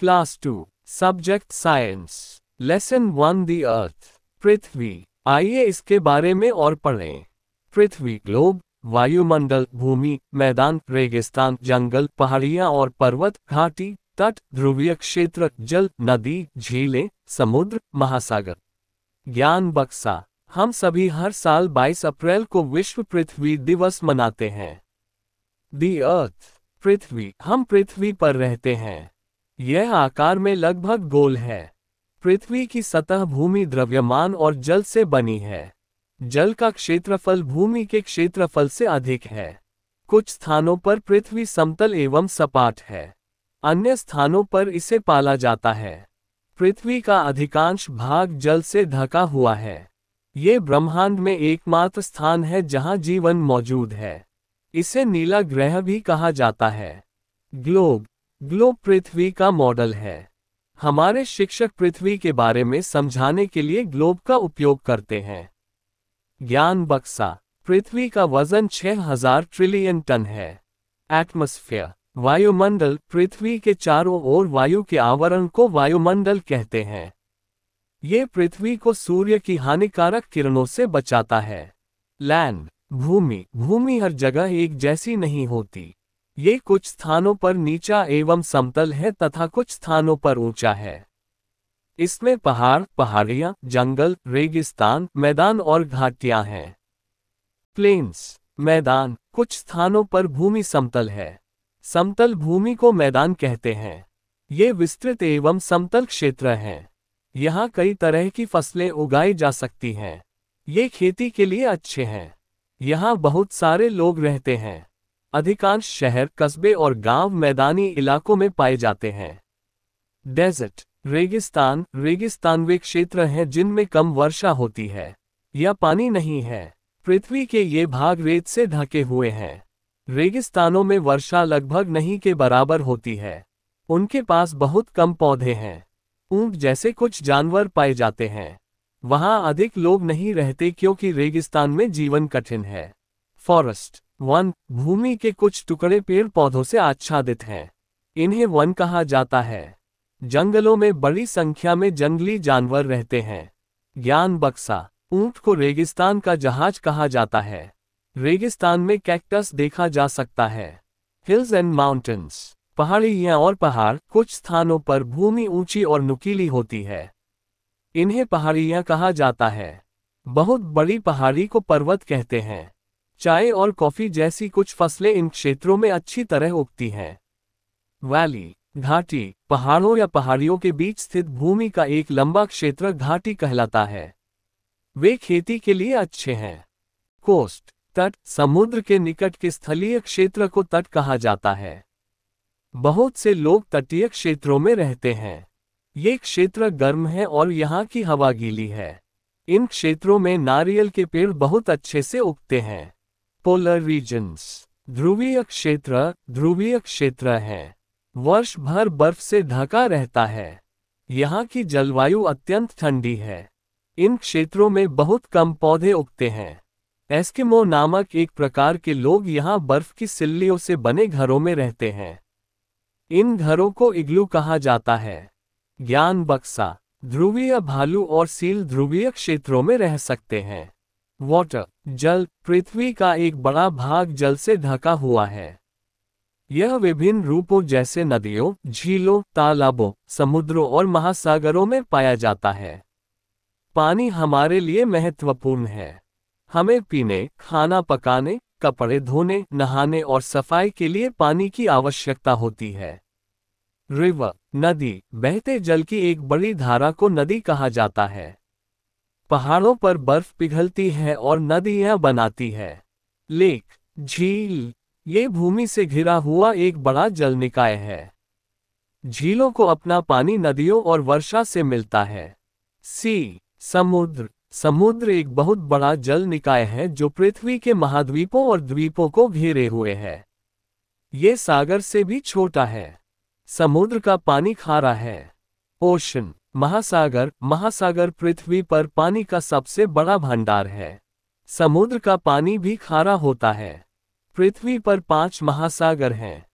class two subject science lesson one the earth पृथ्वी आइए इसके बारे में और पढ़ें पृथ्वी ग्लोब वायुमंडल भूमि मैदान रेगिस्तान जंगल पहाड़ियां और पर्वत घाटी तट ध्रुवीय क्षेत्र जल नदी झीलें समुद्र महासागर ज्ञान बक्सा हम सभी हर साल 22 अप्रैल को विश्व पृथ्वी दिवस मनाते हैं दी अर्थ पृथ्वी हम पृथ्वी पर रहते हैं यह आकार में लगभग गोल है पृथ्वी की सतह भूमि द्रव्यमान और जल से बनी है जल का क्षेत्रफल भूमि के क्षेत्रफल से अधिक है कुछ स्थानों पर पृथ्वी समतल एवं सपाट है अन्य स्थानों पर इसे पाला जाता है पृथ्वी का अधिकांश भाग जल से ढका हुआ है ये ब्रह्मांड में एकमात्र स्थान है जहां जीवन मौजूद है इसे नीला ग्रह भी कहा जाता है ग्लोब ग्लोब पृथ्वी का मॉडल है हमारे शिक्षक पृथ्वी के बारे में समझाने के लिए ग्लोब का उपयोग करते हैं ज्ञान बक्सा पृथ्वी का वजन 6000 ट्रिलियन टन है एटमोस्फेयर वायुमंडल पृथ्वी के चारों ओर वायु के आवरण को वायुमंडल कहते हैं ये पृथ्वी को सूर्य की हानिकारक किरणों से बचाता है लैंड भूमि भूमि हर जगह एक जैसी नहीं होती ये कुछ स्थानों पर नीचा एवं समतल है तथा कुछ स्थानों पर ऊंचा है इसमें पहाड़ पहाड़ियां जंगल रेगिस्तान मैदान और घाटियां हैं प्लेन्स मैदान कुछ स्थानों पर भूमि समतल है समतल भूमि को मैदान कहते हैं ये विस्तृत एवं समतल क्षेत्र है यहाँ कई तरह की फसलें उगाई जा सकती हैं ये खेती के लिए अच्छे हैं यहाँ बहुत सारे लोग रहते हैं अधिकांश शहर कस्बे और गांव मैदानी इलाकों में पाए जाते हैं डेजर्ट रेगिस्तान रेगिस्तान वे क्षेत्र हैं जिनमें कम वर्षा होती है या पानी नहीं है पृथ्वी के ये भाग रेत से ढके हुए हैं रेगिस्तानों में वर्षा लगभग नहीं के बराबर होती है उनके पास बहुत कम पौधे हैं ऊंट जैसे कुछ जानवर पाए जाते हैं वहाँ अधिक लोग नहीं रहते क्योंकि रेगिस्तान में जीवन कठिन है फॉरेस्ट वन भूमि के कुछ टुकड़े पेड़ पौधों से आच्छादित हैं इन्हें वन कहा जाता है जंगलों में बड़ी संख्या में जंगली जानवर रहते हैं ज्ञान बक्सा ऊंट को रेगिस्तान का जहाज कहा जाता है रेगिस्तान में कैक्टस देखा जा सकता है हिल्स एंड माउंटेन्स पहाड़ियाँ और पहाड़ कुछ स्थानों पर भूमि ऊंची और नुकीली होती है इन्हें पहाड़ियाँ कहा जाता है बहुत बड़ी पहाड़ी को पर्वत कहते हैं चाय और कॉफी जैसी कुछ फसलें इन क्षेत्रों में अच्छी तरह उगती हैं वैली घाटी पहाड़ों या पहाड़ियों के बीच स्थित भूमि का एक लंबा क्षेत्र घाटी कहलाता है वे खेती के लिए अच्छे हैं कोस्ट तट समुद्र के निकट के स्थलीय क्षेत्र को तट कहा जाता है बहुत से लोग तटीय क्षेत्रों में रहते हैं ये क्षेत्र गर्म है और यहाँ की हवा गीली है इन क्षेत्रों में नारियल के पेड़ बहुत अच्छे से उगते हैं पोलर रीजन्स ध्रुवीय क्षेत्र ध्रुवीय क्षेत्र है वर्ष भर बर्फ से ढका रहता है यहाँ की जलवायु अत्यंत ठंडी है इन क्षेत्रों में बहुत कम पौधे उगते हैं एस्किमो नामक एक प्रकार के लोग यहाँ बर्फ की सिल्लियों से बने घरों में रहते हैं इन घरों को इग्लू कहा जाता है ज्ञान बक्सा ध्रुवीय भालू और सील ध्रुवीय क्षेत्रों में रह सकते हैं वॉटर जल पृथ्वी का एक बड़ा भाग जल से ढका हुआ है यह विभिन्न रूपों जैसे नदियों झीलों तालाबों समुद्रों और महासागरों में पाया जाता है पानी हमारे लिए महत्वपूर्ण है हमें पीने खाना पकाने कपड़े धोने नहाने और सफाई के लिए पानी की आवश्यकता होती है रिवर नदी बहते जल की एक बड़ी धारा को नदी कहा जाता है पहाड़ों पर बर्फ पिघलती है और नदियां बनाती है लेक झील ये भूमि से घिरा हुआ एक बड़ा जल निकाय है झीलों को अपना पानी नदियों और वर्षा से मिलता है सी समुद्र समुद्र एक बहुत बड़ा जल निकाय है जो पृथ्वी के महाद्वीपों और द्वीपों को घेरे हुए है ये सागर से भी छोटा है समुद्र का पानी खारा है ओशन महासागर महासागर पृथ्वी पर पानी का सबसे बड़ा भंडार है समुद्र का पानी भी खारा होता है पृथ्वी पर पांच महासागर हैं